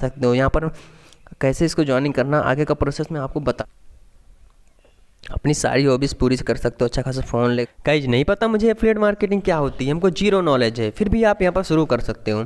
सकते हो यहाँ पर कैसे इसको ज्वाइनिंग करना आगे का प्रोसेस मैं आपको बता अपनी सारी हॉबीज़ पूरी कर सकते हो अच्छा खासा फ़ोन ले कहीं नहीं पता मुझे एफिलेट मार्केटिंग क्या होती है हमको जीरो नॉलेज है फिर भी आप यहाँ पर शुरू कर सकते हो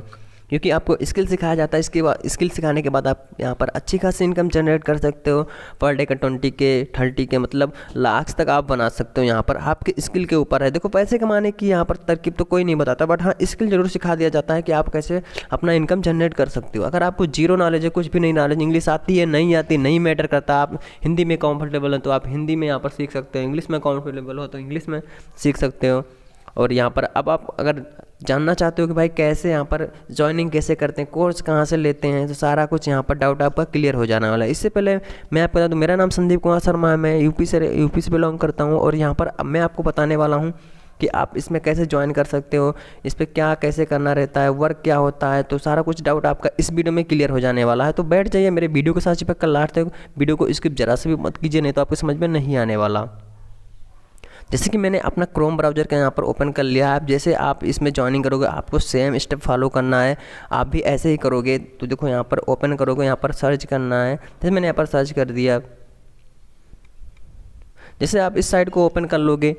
क्योंकि आपको स्किल सिखाया जाता है इसके बाद स्किल सिखाने के बाद आप यहाँ पर अच्छी खासी इनकम जनरेट कर सकते हो पर डे का ट्वेंटी के थर्टी के मतलब लाख तक आप बना सकते हो यहाँ पर आपके स्किल के ऊपर है देखो पैसे कमाने की यहाँ पर तरकीब तो कोई नहीं बताता बट हाँ स्किल जरूर सिखा दिया जाता है कि आप कैसे अपना इनकम जनरेट कर सकते हो अगर आपको जीरो नॉलेज है कुछ भी नहीं नॉलेज इंग्लिश आती है नहीं आती नहीं मैटर करता आप हिंदी में कॉम्फर्टेबल हो तो आप हिंदी में यहाँ पर सीख सकते हो इंग्लिश में कॉम्फर्टेबल हो तो इंग्लिश में सीख सकते हो और यहाँ पर अब आप अगर जानना चाहते हो कि भाई कैसे यहाँ पर ज्वाइनिंग कैसे करते हैं कोर्स कहाँ से लेते हैं तो सारा कुछ यहाँ पर डाउट आपका क्लियर हो जाने वाला है इससे पहले मैं आपको बता दूँ मेरा नाम संदीप कुमार शर्मा है मैं यूपी से यूपी से बिलोंग करता हूँ और यहाँ पर अब मैं आपको बताने वाला हूँ कि आप इसमें कैसे ज्वाइन कर सकते हो इस पर क्या कैसे करना रहता है वर्क क्या होता है तो सारा कुछ डाउट आपका इस वीडियो में क्लियर हो जाने वाला है तो बैठ जाइए मेरे वीडियो के साथ चिपक कर लास्ट तक वीडियो को स्किप जरा से भी मत कीजिए नहीं तो आपको समझ में नहीं आने वाला जैसे कि मैंने अपना क्रोम ब्राउज़र का यहाँ पर ओपन कर लिया है आप जैसे आप इसमें ज्वाइनिंग करोगे आपको सेम स्टेप फॉलो करना है आप भी ऐसे ही करोगे तो देखो यहाँ पर ओपन करोगे यहाँ पर सर्च करना है जैसे मैंने यहाँ पर सर्च कर दिया जैसे आप इस साइड को ओपन कर लोगे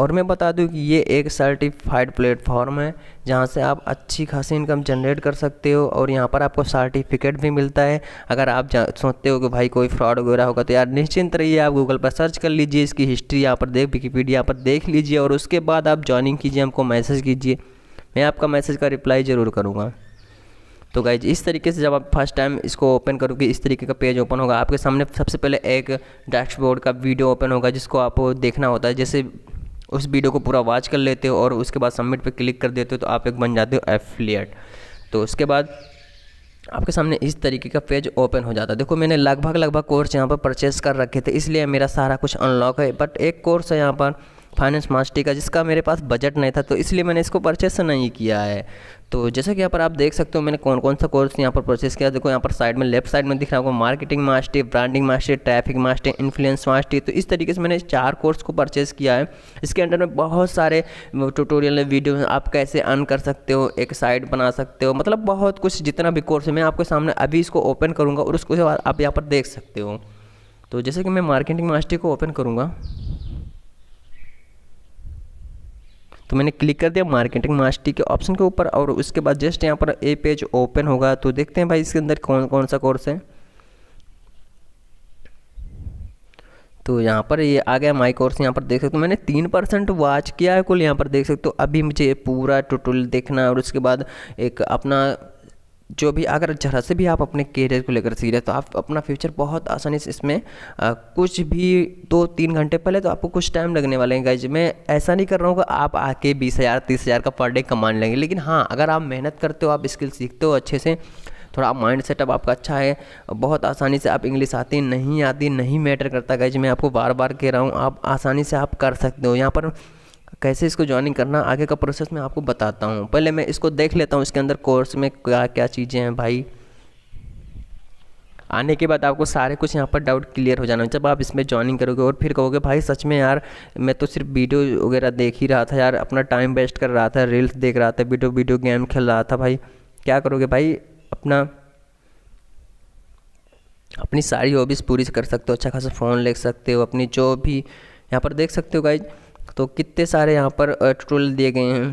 और मैं बता दूं कि ये एक सर्टिफाइड प्लेटफॉर्म है जहाँ से आप अच्छी खासी इनकम जनरेट कर सकते हो और यहाँ पर आपको सर्टिफिकेट भी मिलता है अगर आप सोचते हो कि भाई कोई फ्रॉड वगैरह होगा तो यार निश्चिंत रहिए आप गूगल पर सर्च कर लीजिए इसकी हिस्ट्री यहाँ पर देख विकीपीडिया पर देख लीजिए और उसके बाद आप ज्वाइनिंग कीजिए हमको मैसेज कीजिए मैं आपका मैसेज का रिप्लाई ज़रूर करूँगा तो गाइज इस तरीके से जब आप फर्स्ट टाइम इसको ओपन करोगे इस तरीके का पेज ओपन होगा आपके सामने सबसे पहले एक डैशबोर्ड का वीडियो ओपन होगा जिसको आपको देखना होता है जैसे उस वीडियो को पूरा वॉच कर लेते हो और उसके बाद सबमिट पर क्लिक कर देते हो तो आप एक बन जाते हो एफिलियट तो उसके बाद आपके सामने इस तरीके का पेज ओपन हो जाता है देखो मैंने लगभग लगभग कोर्स यहाँ पर परचेस कर रखे थे इसलिए मेरा सारा कुछ अनलॉक है बट एक कोर्स है यहाँ पर फाइनेंस मास्टी का जिसका मेरे पास बजट नहीं था तो इसलिए मैंने इसको परचेस नहीं किया है तो जैसा कि यहाँ पर आप देख सकते हो मैंने कौन कौन सा कोर्स यहाँ पर परचेस किया देखो यहाँ पर साइड में लेफ्ट साइड में दिख रहा होगा marketing master branding master traffic master influence master तो इस तरीके से मैंने चार कोर्स को परचेस किया है इसके अंडर में बहुत सारे ट्यूटोरियल वीडियो आप कैसे अर्न कर सकते हो एक साइट बना सकते हो मतलब बहुत कुछ जितना भी कोर्स है मैं आपके सामने अभी इसको ओपन करूँगा और उसको आप यहाँ पर देख सकते हो तो जैसे कि मैं मार्केटिंग मास्टी को ओपन करूँगा तो मैंने क्लिक कर दिया मार्केटिंग मास्टी के ऑप्शन के ऊपर और उसके बाद जस्ट यहाँ पर ए पेज ओपन होगा तो देखते हैं भाई इसके अंदर कौन कौन सा कोर्स है तो यहाँ पर ये आ गया माई कोर्स यहाँ पर देख सकते हो मैंने तीन परसेंट वॉच किया है कुल यहाँ पर देख सकते हो अभी मुझे पूरा टोटल देखना है और उसके बाद एक अपना जो भी अगर जरा से भी आप अपने करियर को लेकर सीरियस तो आप अपना फ्यूचर बहुत आसानी से इसमें आ, कुछ भी दो तीन घंटे पहले तो आपको कुछ टाइम लगने वाले हैं गाइज मैं ऐसा नहीं कर रहा हूँ कि आप आके बीस हज़ार तीस हज़ार का पर डे कमा लेंगे लेकिन हाँ अगर आप मेहनत करते हो आप स्किल सीखते हो अच्छे से थोड़ा माइंड सेटअप आपका अच्छा है बहुत आसानी से आप इंग्लिश आती नहीं आती नहीं मैटर करता गाइज मैं आपको बार बार कह रहा हूँ आप आसानी से आप कर सकते हो यहाँ पर कैसे इसको ज्वाइनिंग करना आगे का प्रोसेस मैं आपको बताता हूँ पहले मैं इसको देख लेता हूँ इसके अंदर कोर्स में क्या क्या चीज़ें हैं भाई आने के बाद आपको सारे कुछ यहाँ पर डाउट क्लियर हो जाना जब आप इसमें ज्वाइनिंग करोगे और फिर कहोगे भाई सच में यार मैं तो सिर्फ वीडियो वगैरह देख ही रहा था यार अपना टाइम वेस्ट कर रहा था रील्स देख रहा था वीडियो वीडियो गेम खेल रहा था भाई क्या करोगे भाई अपना अपनी सारी हॉबीज़ पूरी कर सकते हो अच्छा खासा फ़ोन ले सकते हो अपनी जो भी यहाँ पर देख सकते हो भाई तो कितने सारे यहाँ पर ट्यूटोरियल दिए गए हैं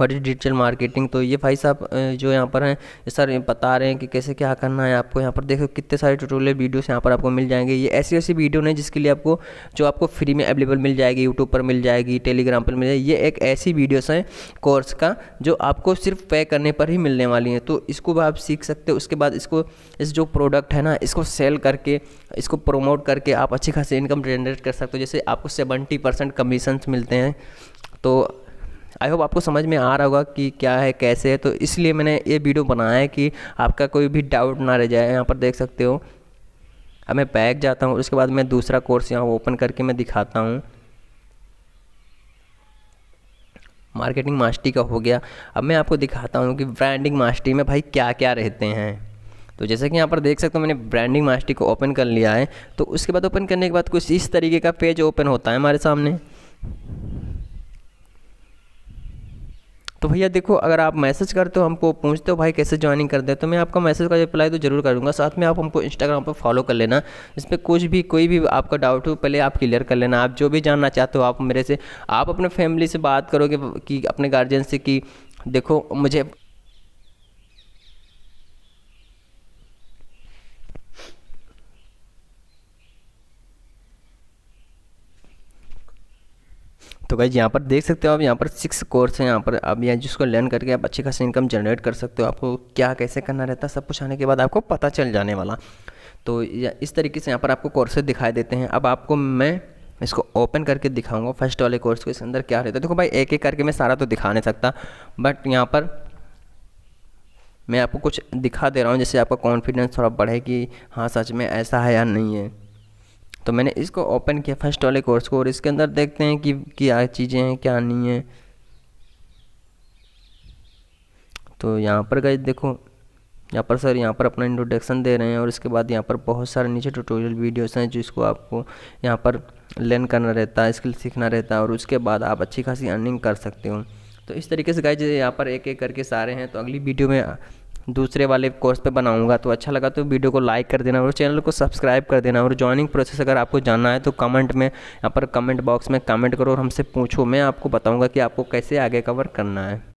और इज़ डिजिटल मार्केटिंग तो ये भाई साहब जो यहाँ पर हैं सर बता रहे हैं कि कैसे क्या करना है आपको यहाँ पर देखो कितने सारे टूटोरियल वीडियोस यहाँ पर आपको मिल जाएंगे ये ऐसी ऐसी वीडियो नहीं जिसके लिए आपको जो आपको फ्री में अवेलेबल मिल जाएगी यूट्यूब पर मिल जाएगी टेलीग्राम पर मिल जाएगी ये एक ऐसी वीडियोस हैं कोर्स का जो आपको सिर्फ पे करने पर ही मिलने वाली हैं तो इसको भी आप सीख सकते हो उसके बाद इसको इस जो प्रोडक्ट है ना इसको सेल करके इसको प्रमोट करके आप अच्छी खासी इनकम जनरेट कर सकते हो जैसे आपको सेवेंटी परसेंट कमीशन मिलते हैं तो आई होप आपको समझ में आ रहा होगा कि क्या है कैसे है तो इसलिए मैंने ये वीडियो बनाया है कि आपका कोई भी डाउट ना रह जाए यहाँ पर देख सकते हो अब मैं बैग जाता हूँ उसके बाद मैं दूसरा कोर्स यहाँ ओपन करके मैं दिखाता हूँ मार्केटिंग मास्टरी का हो गया अब मैं आपको दिखाता हूँ कि ब्रांडिंग मास्टरी में भाई क्या क्या रहते हैं तो जैसे कि यहाँ पर देख सकते हो मैंने ब्रांडिंग मास्टरी को ओपन कर लिया है तो उसके बाद ओपन करने के बाद कुछ इस तरीके का पेज ओपन होता है हमारे सामने तो भैया देखो अगर आप मैसेज करते हो हमको पूछते हो भाई कैसे ज्वाइनिंग कर दे तो मैं आपका मैसेज का रिप्लाई तो जरूर करूँगा साथ में आप हमको इंस्टाग्राम पर फॉलो कर लेना इस पर कुछ भी कोई भी आपका डाउट हो पहले आप क्लियर कर लेना आप जो भी जानना चाहते हो आप मेरे से आप अपने फैमिली से बात करोगे कि अपने गार्जियन से कि देखो मुझे तो गाइज यहाँ पर देख सकते हो आप यहाँ पर सिक्स कोर्स है यहाँ पर अब यहाँ जिसको लर्न करके आप अच्छी खासी इनकम जनरेट कर सकते हो आपको क्या कैसे करना रहता है सब कुछ आने के बाद आपको पता चल जाने वाला तो इस तरीके से यहाँ पर आपको कोर्सेज दिखाई देते हैं अब आपको मैं इसको ओपन करके दिखाऊंगा फर्स्ट वाले कोर्स के अंदर क्या रहता है देखो भाई एक एक करके मैं सारा तो दिखा नहीं सकता बट यहाँ पर मैं आपको कुछ दिखा दे रहा हूँ जैसे आपका कॉन्फिडेंस थोड़ा बढ़े कि हाँ सच में ऐसा है या नहीं है तो मैंने इसको ओपन किया फर्स्ट वाले कोर्स को और इसके अंदर देखते हैं कि क्या चीज़ें हैं क्या नहीं है तो यहाँ पर गए देखो यहाँ पर सर यहाँ पर अपना इंट्रोडक्शन दे रहे हैं और इसके बाद यहाँ पर बहुत सारे नीचे ट्यूटोरियल वीडियोस हैं जिसको आपको यहाँ पर लर्न करना रहता है स्किल सीखना रहता है और उसके बाद आप अच्छी खासी अर्निंग कर सकते हो तो इस तरीके से गाइज यहाँ पर एक एक करके सारे हैं तो अगली वीडियो में दूसरे वाले कोर्स पे बनाऊंगा तो अच्छा लगा तो वीडियो को लाइक कर देना और चैनल को सब्सक्राइब कर देना और ज्वाइनिंग प्रोसेस अगर आपको जानना है तो कमेंट में यहाँ पर कमेंट बॉक्स में कमेंट करो और हमसे पूछो मैं आपको बताऊँगा कि आपको कैसे आगे कवर करना है